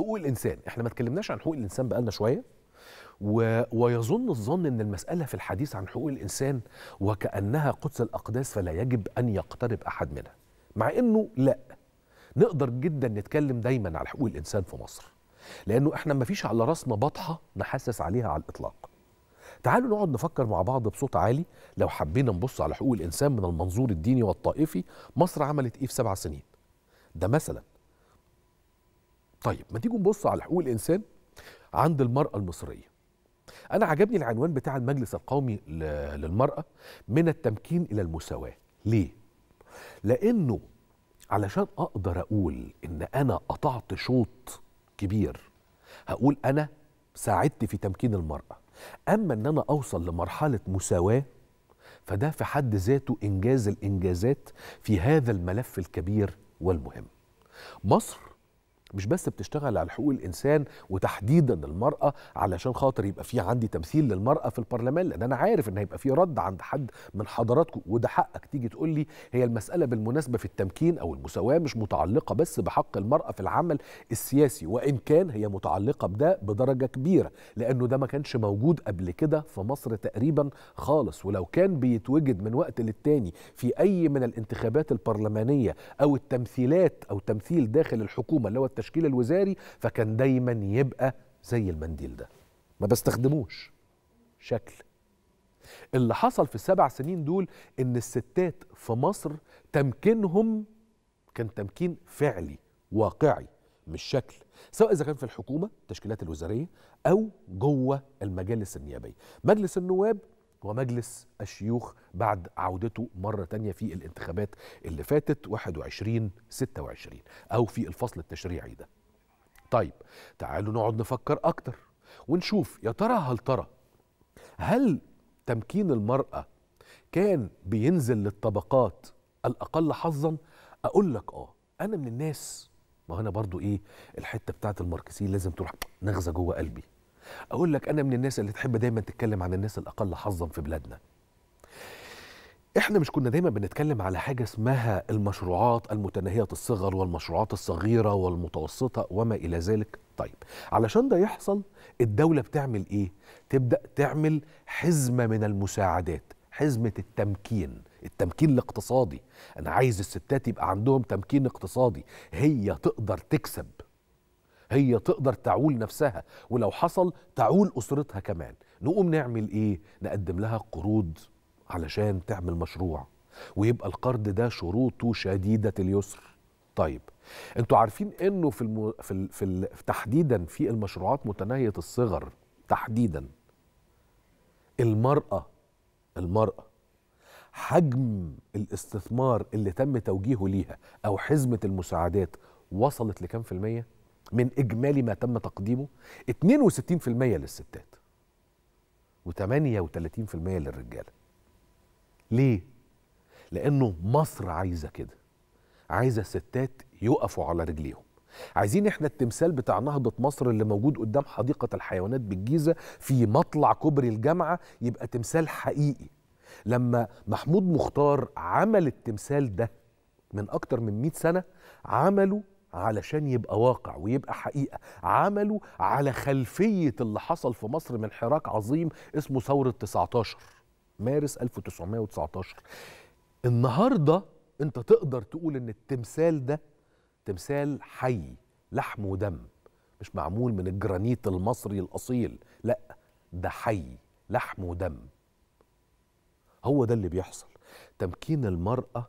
حقوق الانسان احنا ما تكلمناش عن حقوق الانسان بقالنا شويه و... ويظن الظن ان المساله في الحديث عن حقوق الانسان وكانها قدس الاقداس فلا يجب ان يقترب احد منها مع انه لا نقدر جدا نتكلم دايما على حقوق الانسان في مصر لانه احنا ما فيش على راسنا بطحه نحسس عليها على الاطلاق تعالوا نقعد نفكر مع بعض بصوت عالي لو حبينا نبص على حقوق الانسان من المنظور الديني والطائفي مصر عملت ايه في سبع سنين ده مثلا طيب ما تيجوا نبص على حقوق الانسان عند المراه المصريه انا عجبني العنوان بتاع المجلس القومي للمراه من التمكين الى المساواه ليه لانه علشان اقدر اقول ان انا قطعت شوط كبير هقول انا ساعدت في تمكين المراه اما ان انا اوصل لمرحله مساواه فده في حد ذاته انجاز الانجازات في هذا الملف الكبير والمهم مصر مش بس بتشتغل على حقوق الانسان وتحديدا المراه علشان خاطر يبقى في عندي تمثيل للمراه في البرلمان لان انا عارف ان هيبقى في رد عند حد من حضراتكم وده حقك تيجي تقول لي هي المساله بالمناسبه في التمكين او المساواه مش متعلقه بس بحق المراه في العمل السياسي وان كان هي متعلقه بده بدرجه كبيره لانه ده ما كانش موجود قبل كده في مصر تقريبا خالص ولو كان بيتوجد من وقت للتاني في اي من الانتخابات البرلمانيه او التمثيلات او تمثيل داخل الحكومه اللي هو التشكيل الوزاري فكان دايما يبقى زي المنديل ده ما بستخدموش شكل اللي حصل في السبع سنين دول ان الستات في مصر تمكينهم كان تمكين فعلي واقعي مش شكل سواء اذا كان في الحكومه التشكيلات الوزاريه او جوه المجالس النيابيه مجلس النواب ومجلس الشيوخ بعد عودته مرة تانية في الانتخابات اللي فاتت 21 26 أو في الفصل التشريعي ده طيب تعالوا نقعد نفكر أكتر ونشوف يا ترى هل ترى هل تمكين المرأة كان بينزل للطبقات الأقل حظا أقول لك آه أنا من الناس ما هنا برضو إيه الحتة بتاعت الماركسيين لازم تروح نغزة جوه قلبي اقول لك انا من الناس اللي تحب دايما تتكلم عن الناس الاقل حظا في بلادنا احنا مش كنا دايما بنتكلم على حاجه اسمها المشروعات المتناهيه الصغر والمشروعات الصغيره والمتوسطه وما الى ذلك طيب علشان ده يحصل الدوله بتعمل ايه تبدا تعمل حزمه من المساعدات حزمه التمكين التمكين الاقتصادي انا عايز الستات يبقى عندهم تمكين اقتصادي هي تقدر تكسب هي تقدر تعول نفسها ولو حصل تعول أسرتها كمان نقوم نعمل إيه؟ نقدم لها قروض علشان تعمل مشروع ويبقى القرض ده شروطه شديدة اليسر طيب انتوا عارفين انه في, المو... في, ال... في ال... تحديدا في المشروعات متناهية الصغر تحديدا المرأة المرأة حجم الاستثمار اللي تم توجيهه ليها او حزمة المساعدات وصلت لكام في المية؟ من إجمالي ما تم تقديمه 62% للستات و38% للرجالة ليه؟ لأنه مصر عايزة كده عايزة الستات يقفوا على رجليهم عايزين احنا التمثال بتاع نهضة مصر اللي موجود قدام حديقة الحيوانات بالجيزة في مطلع كوبري الجامعة يبقى تمثال حقيقي لما محمود مختار عمل التمثال ده من أكتر من 100 سنة عمله علشان يبقى واقع ويبقى حقيقه عملوا على خلفيه اللي حصل في مصر من حراك عظيم اسمه ثوره 19 مارس 1919 النهارده انت تقدر تقول ان التمثال ده تمثال حي لحم ودم مش معمول من الجرانيت المصري الاصيل لا ده حي لحم ودم هو ده اللي بيحصل تمكين المراه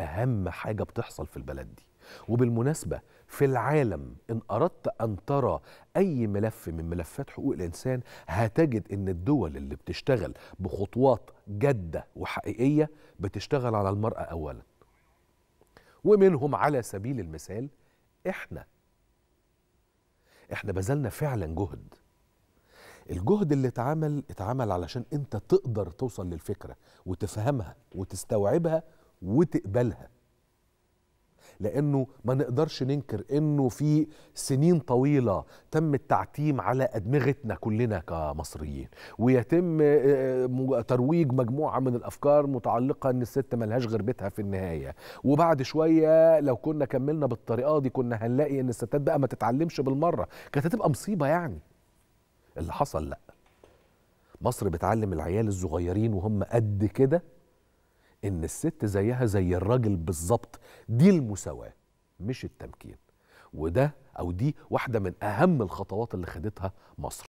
اهم حاجه بتحصل في البلد دي وبالمناسبة في العالم إن أردت أن ترى أي ملف من ملفات حقوق الإنسان هتجد إن الدول اللي بتشتغل بخطوات جادة وحقيقية بتشتغل على المرأة أولا ومنهم على سبيل المثال إحنا إحنا بذلنا فعلا جهد الجهد اللي اتعمل اتعمل علشان انت تقدر توصل للفكره وتفهمها وتستوعبها وتقبلها لانه ما نقدرش ننكر انه في سنين طويله تم التعتيم على ادمغتنا كلنا كمصريين ويتم آه، آه، ترويج مجموعه من الافكار متعلقه ان الست ملهاش غير بيتها في النهايه وبعد شويه لو كنا كملنا بالطريقه دي كنا هنلاقي ان الستات بقى ما تتعلمش بالمره كانت هتبقى مصيبه يعني اللي حصل لا مصر بتعلم العيال الصغيرين وهم قد كده ان الست زيها زي الراجل بالظبط دي المساواه مش التمكين وده او دي واحده من اهم الخطوات اللي خدتها مصر